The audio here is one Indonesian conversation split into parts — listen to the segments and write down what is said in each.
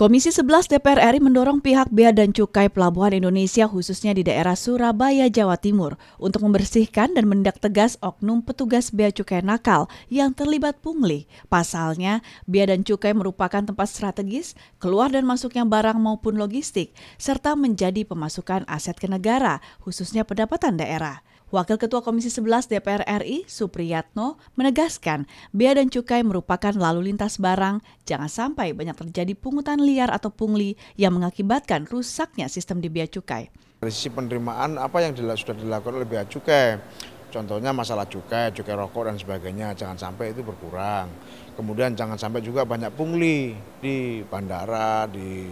Komisi 11 DPR RI mendorong pihak Bea dan Cukai Pelabuhan Indonesia khususnya di daerah Surabaya, Jawa Timur untuk membersihkan dan mendak tegas oknum petugas Bea Cukai nakal yang terlibat pungli. Pasalnya, Bea dan Cukai merupakan tempat strategis keluar dan masuknya barang maupun logistik serta menjadi pemasukan aset ke negara khususnya pendapatan daerah. Wakil Ketua Komisi 11 DPR RI, Supriyatno, menegaskan bea dan cukai merupakan lalu lintas barang, jangan sampai banyak terjadi pungutan liar atau pungli yang mengakibatkan rusaknya sistem di bea cukai. Dari sisi penerimaan, apa yang sudah dilakukan oleh bea cukai? Contohnya masalah cukai, cukai rokok dan sebagainya, jangan sampai itu berkurang. Kemudian jangan sampai juga banyak pungli di bandara, di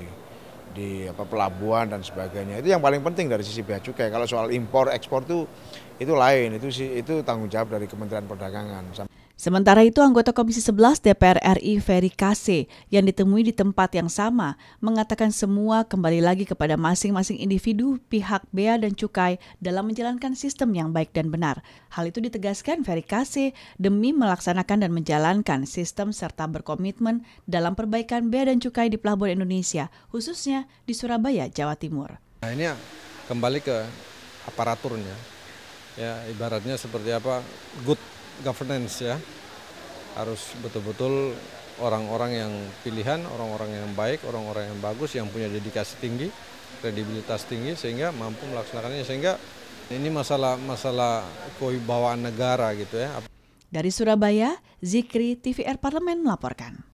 di apa, pelabuhan dan sebagainya. Itu yang paling penting dari sisi bea cukai. Kalau soal impor ekspor itu itu lain, itu itu tanggung jawab dari Kementerian Perdagangan. Sementara itu, anggota Komisi 11 DPR RI Ferry Kase yang ditemui di tempat yang sama mengatakan semua kembali lagi kepada masing-masing individu, pihak bea dan cukai dalam menjalankan sistem yang baik dan benar. Hal itu ditegaskan Ferry Kase demi melaksanakan dan menjalankan sistem serta berkomitmen dalam perbaikan bea dan cukai di pelabuhan Indonesia, khususnya di Surabaya, Jawa Timur. Nah, ini kembali ke aparaturnya. Ya, ibaratnya seperti apa? Good governance ya. Harus betul-betul orang-orang yang pilihan, orang-orang yang baik, orang-orang yang bagus, yang punya dedikasi tinggi, kredibilitas tinggi, sehingga mampu melaksanakannya. Sehingga ini masalah masalah kewibawaan negara gitu ya. Dari Surabaya, Zikri TVR Parlemen melaporkan.